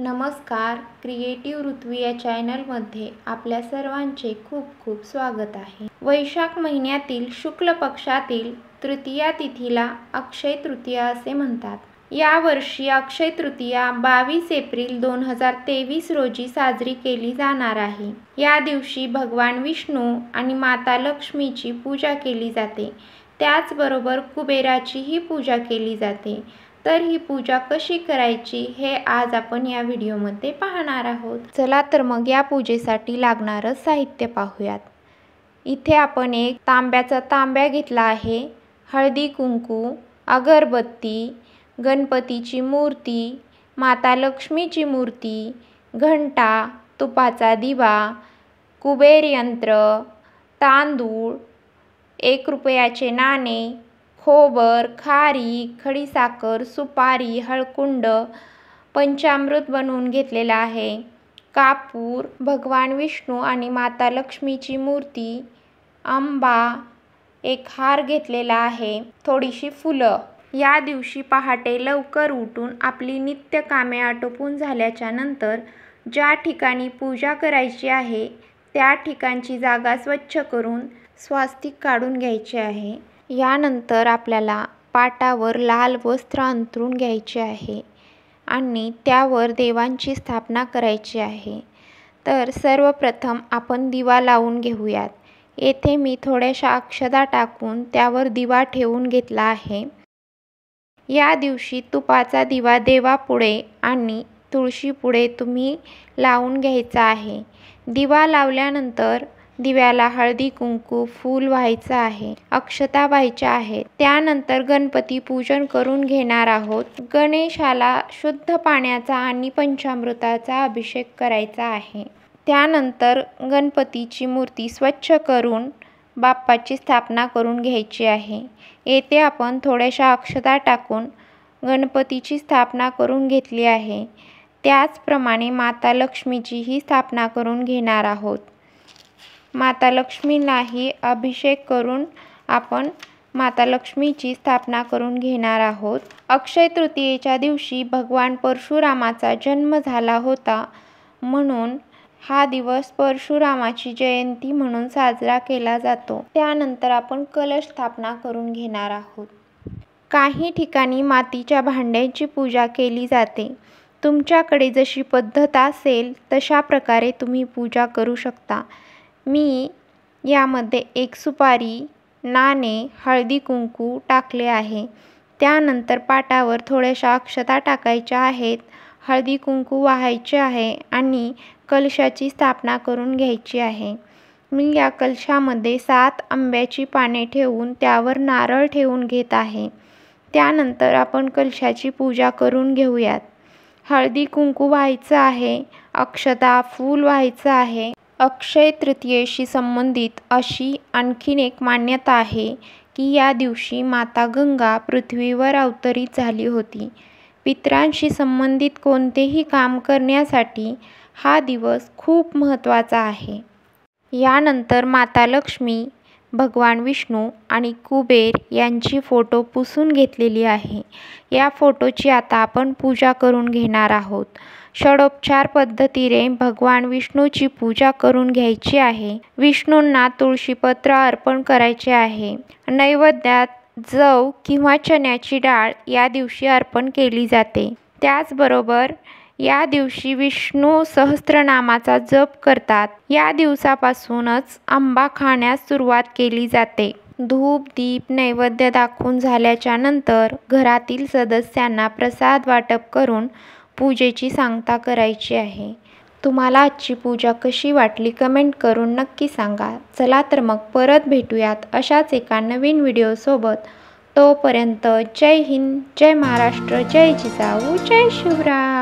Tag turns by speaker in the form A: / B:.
A: नमस्कार क्रिएटिव्ह ऋत्वी या चॅनलमध्ये आपल्या सर्वांचे खूप खूप स्वागत आहे वैशाख महिन्यातील शुक्ल पक्षातील तृतीया तिथीला अक्षय तृतीया असे म्हणतात यावर्षी अक्षय तृतीया बावीस एप्रिल दोन हजार तेवीस रोजी साजरी केली जाणार आहे या दिवशी भगवान विष्णू आणि माता लक्ष्मीची पूजा केली जाते त्याचबरोबर कुबेराचीही पूजा केली जाते तर ही पूजा कशी करायची हे आज आपण या व्हिडिओमध्ये पाहणार आहोत चला तर मग या पूजेसाठी लागणारं साहित्य पाहूयात इथे आपण एक तांब्याचा तांब्या घेतला आहे हळदी कुंकू अगरबत्ती गणपतीची मूर्ती माता लक्ष्मीची मूर्ती घंटा तुपाचा दिवा कुबेर यंत्र तांदूळ एक रुपयाचे नाणे खोबर खारी खडीसाखर सुपारी हळकुंड पंचामृत बनवून घेतलेला आहे कापूर भगवान विष्णू आणि माता लक्ष्मीची मूर्ती आंबा एक हार घेतलेला आहे थोडीशी फुलं या दिवशी पहाटे लवकर उठून आपली कामे आटोपून झाल्याच्या नंतर ज्या ठिकाणी पूजा करायची आहे त्या ठिकाणची जागा स्वच्छ करून स्वास्तिक काढून घ्यायचे आहे यानंतर आपल्याला पाटावर लाल वस्त्र अंतरून घ्यायचे आहे आणि त्यावर देवांची स्थापना करायची आहे तर सर्वप्रथम आपण दिवा लावून घेऊयात येथे मी थोड्याशा अक्षदा टाकून त्यावर दिवा ठेवून घेतला आहे या दिवशी तुपाचा दिवा देवापुढे आणि तुळशीपुढे तुम्ही लावून घ्यायचा आहे दिवा लावल्यानंतर दिव्याला हळदी कुंकू फूल व्हायचं आहे अक्षता व्हायच्या आहेत त्यानंतर गणपती पूजन करून घेणार आहोत गणेशाला शुद्ध पाण्याचा आणि पंचामृताचा अभिषेक करायचा आहे त्यानंतर गणपतीची मूर्ती स्वच्छ करून बाप्पाची स्थापना करून घ्यायची आहे येथे आपण थोड्याशा अक्षता टाकून गणपतीची स्थापना करून घेतली आहे त्याचप्रमाणे माता लक्ष्मीचीही स्थापना करून घेणार आहोत माता लक्ष्मीलाही अभिषेक करून आपण माता लक्ष्मीची स्थापना करून घेणार आहोत अक्षय तृतीयेच्या दिवशी भगवान परशुरामाचा जन्म झाला होता म्हणून हा दिवस परशुरामाची जयंती म्हणून साजरा केला जातो त्यानंतर आपण कलश स्थापना करून घेणार आहोत काही ठिकाणी मातीच्या भांड्यांची पूजा केली जाते तुमच्याकडे जशी पद्धत असेल तशा प्रकारे तुम्ही पूजा करू शकता मी यामध्ये एक सुपारी नाणे हळदी कुंकू टाकले आहे त्यानंतर पाटावर थोड्याशा अक्षता टाकायच्या आहेत हळदी कुंकू वाहायचे आहे आणि कलशाची स्थापना करून घ्यायची आहे मी या कलशामध्ये सात आंब्याची पाने ठेवून त्यावर नारळ ठेवून घेत आहे त्यानंतर आपण कलशाची पूजा करून घेऊयात हळदी कुंकू व्हायचं आहे अक्षता फूल व्हायचं आहे अक्षय तृतीयेशी संबंधित अशी आणखीन एक मान्यता आहे की या दिवशी माता गंगा पृथ्वीवर अवतरित झाली होती पित्रांशी संबंधित कोणतेही काम करण्यासाठी हा दिवस खूप महत्त्वाचा आहे यानंतर माता लक्ष्मी भगवान विष्णू आणि कुबेर यांची फोटो पुसून घेतलेली आहे या फोटोची आता आपण पूजा करून घेणार आहोत षडोपचार पद्धतीने भगवान विष्णूची पूजा करून घ्यायची आहे विष्णूंना तुळशीपत्र अर्पण करायचे आहे नैवेद्यात जव किंवा चण्याची डाळ या दिवशी अर्पण केली जाते त्याचबरोबर या दिवशी विष्णू सहस्त्रनामाचा जप करतात या दिवसापासूनच आंबा खाण्यास सुरुवात केली जाते धूप दीप नैवेद्य दाखवून झाल्याच्या नंतर घरातील सदस्यांना प्रसाद वाटप करून पूजेची सांगता करायची आहे तुम्हाला आजची पूजा कशी वाटली कमेंट करून नक्की सांगा चला तर मग परत भेटूयात अशाच एका नवीन व्हिडिओसोबत तोपर्यंत जय हिंद जय महाराष्ट्र जय जिजाऊ जय शिवराय